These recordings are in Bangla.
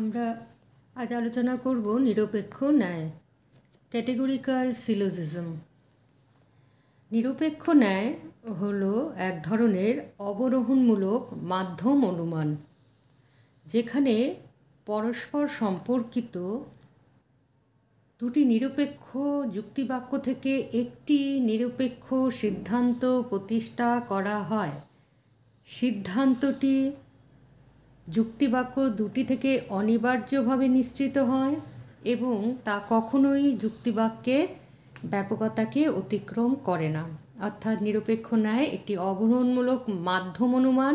আমরা আজ আলোচনা করব নিরপেক্ষ ন্যায় ক্যাটেগরিক্যাল সিলোজিজম নিরপেক্ষ ন্যায় হলো এক ধরনের অবরোহণমূলক মাধ্যম অনুমান যেখানে পরস্পর সম্পর্কিত দুটি নিরপেক্ষ যুক্তিবাক্য থেকে একটি নিরপেক্ষ সিদ্ধান্ত প্রতিষ্ঠা করা হয় সিদ্ধান্তটি যুক্তিবাক্য দুটি থেকে অনিবার্যভাবে নিশ্চিত হয় এবং তা কখনোই যুক্তিবাক্যের ব্যাপকতাকে অতিক্রম করে না অর্থাৎ নিরপেক্ষ ন্যায় একটি অগ্রহণমূলক মাধ্যম অনুমান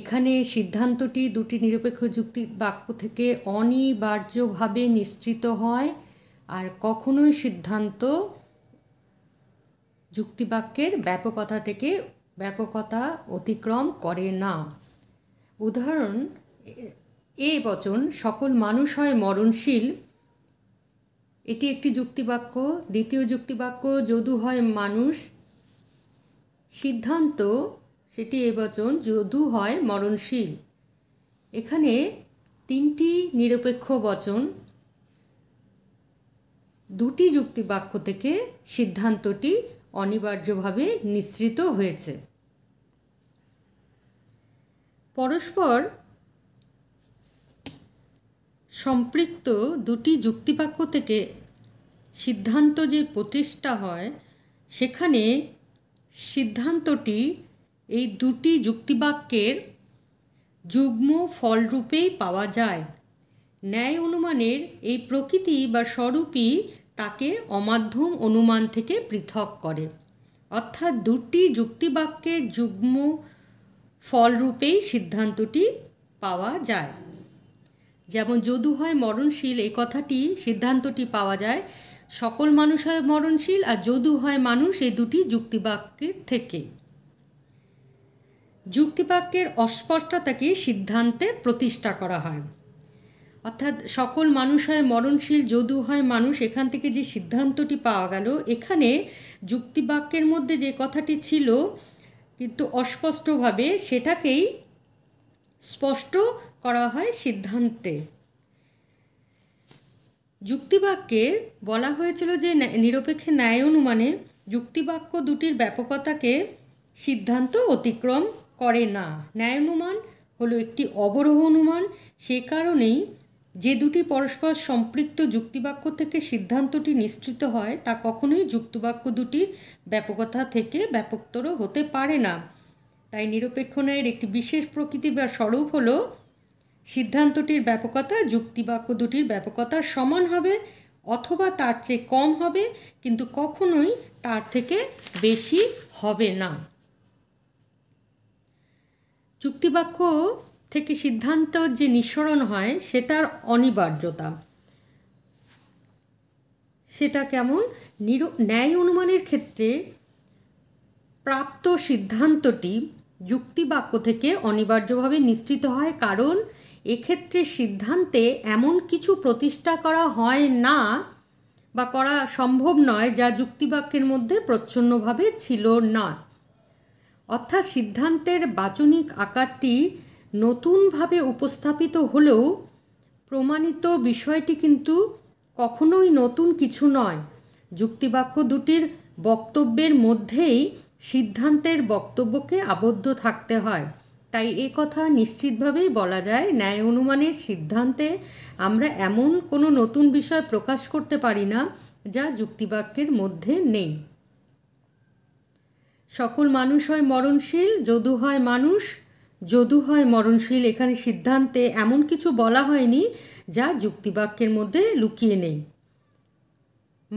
এখানে সিদ্ধান্তটি দুটি নিরপেক্ষ যুক্তি বাক্য থেকে অনিবার্যভাবে নিশ্চিত হয় আর কখনোই সিদ্ধান্ত যুক্তিবাক্যের ব্যাপকতা থেকে ব্যাপকতা অতিক্রম করে না উদাহরণ এ বচন সকল মানুষ হয় মরণশীল এটি একটি যুক্তিবাক্য দ্বিতীয় যুক্তিবাক্য যদু হয় মানুষ সিদ্ধান্ত সেটি এ বচন যদু হয় মরণশীল এখানে তিনটি নিরপেক্ষ বচন দুটি যুক্তিবাক্য থেকে সিদ্ধান্তটি অনিবার্যভাবে নিঃসৃত হয়েছে পরস্পর সম্পৃক্ত দুটি যুক্তিবাক্য থেকে সিদ্ধান্ত যে প্রতিষ্ঠা হয় সেখানে সিদ্ধান্তটি এই দুটি যুক্তিবাক্যের যুগ্ম ফলরূপেই পাওয়া যায় ন্যায় অনুমানের এই প্রকৃতি বা স্বরূপই তাকে অমাধ্যম অনুমান থেকে পৃথক করে অর্থাৎ দুটি যুক্তিবাক্যের যুগ্ম ফলরূপেই সিদ্ধান্তটি পাওয়া যায় যেমন যদু হয় মরণশীল এই কথাটি সিদ্ধান্তটি পাওয়া যায় সকল মানুষ হয় মরণশীল আর যদু হয় মানুষ এই দুটি যুক্তিবাক্যের থেকে যুক্তিবাক্যের অস্পষ্টতাকে সিদ্ধান্তে প্রতিষ্ঠা করা হয় অর্থাৎ সকল মানুষ হয় মরণশীল যদু হয় মানুষ এখান থেকে যে সিদ্ধান্তটি পাওয়া গেল এখানে যুক্তিবাক্যের মধ্যে যে কথাটি ছিল কিন্তু অস্পষ্টভাবে সেটাকেই স্পষ্ট করা হয় সিদ্ধান্তে যুক্তিবাক্যের বলা হয়েছিল যে নিরপেক্ষে ন্যায় অনুমানে যুক্তিবাক্য দুটির ব্যাপকতাকে সিদ্ধান্ত অতিক্রম করে না ন্যায় অনুমান হলো একটি অবরোহ অনুমান সে কারণেই যে দুটি পরস্পর সম্পৃক্ত যুক্তিবাক্য থেকে সিদ্ধান্তটি নিশ্চিত হয় তা কখনোই যুক্তিবাক্য দুটির ব্যাপকতা থেকে ব্যাপকতর হতে পারে না তাই নিরপেক্ষ ন্যায়ের একটি বিশেষ প্রকৃতি বা স্বরূপ হল সিদ্ধান্তটির ব্যাপকতা যুক্তিবাক্য দুটির ব্যাপকতা সমান হবে অথবা তার চেয়ে কম হবে কিন্তু কখনোই তার থেকে বেশি হবে না চুক্তিবাক্য থেকে সিদ্ধান্ত যে নিঃসরণ হয় সেটার অনিবার্যতা সেটা কেমন ন্যায় অনুমানের ক্ষেত্রে প্রাপ্ত সিদ্ধান্তটি যুক্তিবাক্য থেকে অনিবার্যভাবে নিশ্চিত হয় কারণ এক্ষেত্রে সিদ্ধান্তে এমন কিছু প্রতিষ্ঠা করা হয় না বা করা সম্ভব নয় যা যুক্তিবাক্যের মধ্যে প্রচ্ছন্নভাবে ছিল না অর্থাৎ সিদ্ধান্তের বাচনিক আকারটি নতুনভাবে উপস্থাপিত হলেও প্রমাণিত বিষয়টি কিন্তু কখনোই নতুন কিছু নয় যুক্তিবাক্য দুটির বক্তব্যের মধ্যেই সিদ্ধান্তের বক্তব্যকে আবদ্ধ থাকতে হয় তাই এ কথা নিশ্চিতভাবেই বলা যায় ন্যায় অনুমানের সিদ্ধান্তে আমরা এমন কোনো নতুন বিষয় প্রকাশ করতে পারি না যা যুক্তিবাক্যের মধ্যে নেই সকল মানুষ হয় মরণশীল যদু হয় মানুষ যদু হয় মরণশীল এখানে সিদ্ধান্তে এমন কিছু বলা হয়নি যা যুক্তিবাক্যের মধ্যে লুকিয়ে নেই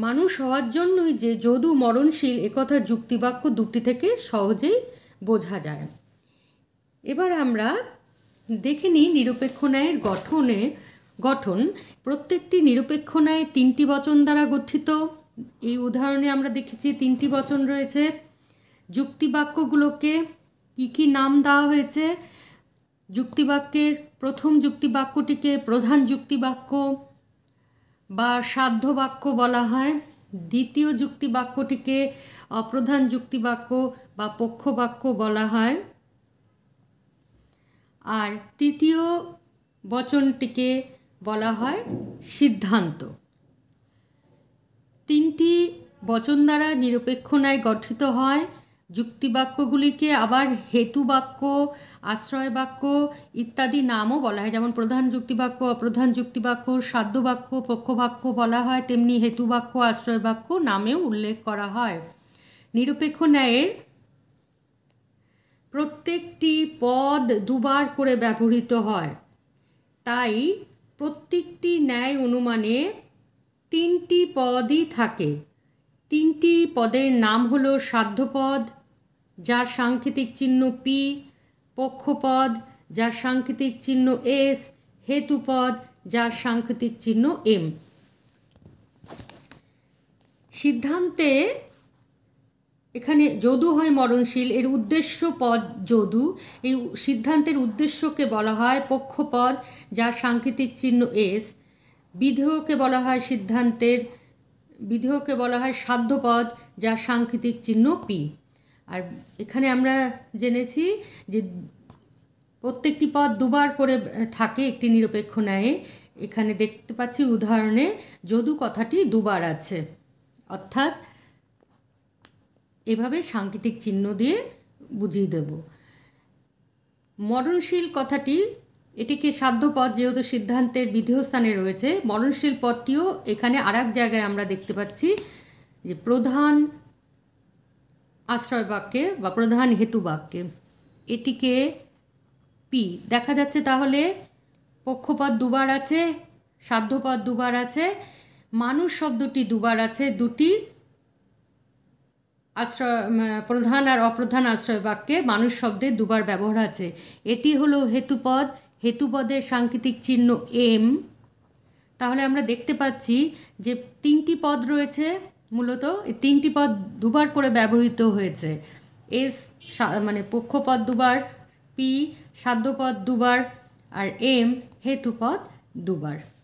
মানুষ হওয়ার জন্যই যে যদু মরণশীল একথা যুক্তিবাক্য দুটি থেকে সহজেই বোঝা যায় এবার আমরা দেখে নিই নিরপেক্ষ ন্যায়ের গঠনে গঠন প্রত্যেকটি নিরপেক্ষ ন্যায় তিনটি বচন দ্বারা গঠিত এই উদাহরণে আমরা দেখেছি তিনটি বচন রয়েছে যুক্তিবাক্যগুলোকে কি কি নাম দেওয়া হয়েছে যুক্তিবাক্যের প্রথম যুক্তিবাক্যটিকে প্রধান যুক্তিবাক্য বা বাক্য বলা হয় দ্বিতীয় যুক্তিবাক্যটিকে অপ্রধান যুক্তিবাক্য বা পক্ষবাক্য বলা হয় আর তৃতীয় বচনটিকে বলা হয় সিদ্ধান্ত তিনটি বচন দ্বারা নিরপেক্ষ ন্যায় গঠিত হয় যুক্তিবাক্যগুলিকে আবার হেতুবাক্য আশ্রয় বাক্য ইত্যাদি নামও বলা হয় যেমন প্রধান যুক্তিবাক্য অপ্রধান যুক্তিবাক্য সাধ্যবাক্য পক্ষবাক্য বলা হয় তেমনি হেতুবাক্য আশ্রয় বাক্য নামেও উল্লেখ করা হয় নিরপেক্ষ ন্যায়ের প্রত্যেকটি পদ দুবার করে ব্যবহৃত হয় তাই প্রত্যেকটি ন্যায় অনুমানে তিনটি পদই থাকে তিনটি পদের নাম হলো সাধ্যপদ যার সাংকেতিক চিহ্ন পি পক্ষপদ যার সাংকেতিক চিহ্ন এস হেতুপদ যার সাংকেতিক চিহ্ন এম সিদ্ধান্তে এখানে যদু হয় মরণশীল এর উদ্দেশ্য পদ যদু এই সিদ্ধান্তের উদ্দেশ্যকে বলা হয় পক্ষপদ যার সাংকেতিক চিহ্ন এস বিধেয়কে বলা হয় সিদ্ধান্তের বিধেয়কে বলা হয় সাধ্যপদ যার সাংকেতিক চিহ্ন পি আর এখানে আমরা জেনেছি যে প্রত্যেকটি পদ দুবার করে থাকে একটি নিরপেক্ষ ন্যায়ে এখানে দেখতে পাচ্ছি উদাহরণে যদু কথাটি দুবার আছে অর্থাৎ এভাবে সাংকেতিক চিহ্ন দিয়ে বুঝিয়ে দেব মরণশীল কথাটি এটিকে সাধ্যপদ যেহেতু সিদ্ধান্তের বিধেয়স্থানে রয়েছে মরণশীল পদটিও এখানে আর জায়গায় আমরা দেখতে পাচ্ছি যে প্রধান আশ্রয় বাক্যে বা প্রধান হেতু বাক্যে এটিকে পি দেখা যাচ্ছে তাহলে পক্ষপাত দুবার আছে সাধ্যপাত দুবার আছে মানুষ শব্দটি দুবার আছে দুটি আশ্রয় প্রধান আর অপ্রধান আশ্রয় বাক্যে মানুষ শব্দে দুবার ব্যবহার আছে এটি হলো হেতুপদ হেতুপদের সাংকেতিক চিহ্ন এম তাহলে আমরা দেখতে পাচ্ছি যে তিনটি পদ রয়েছে মূলত তিনটি পদ দুবার করে ব্যবহৃত হয়েছে এস মানে পক্ষপদ দুবার পি সাধ্যপদ দুবার আর এম হেতুপদ দুবার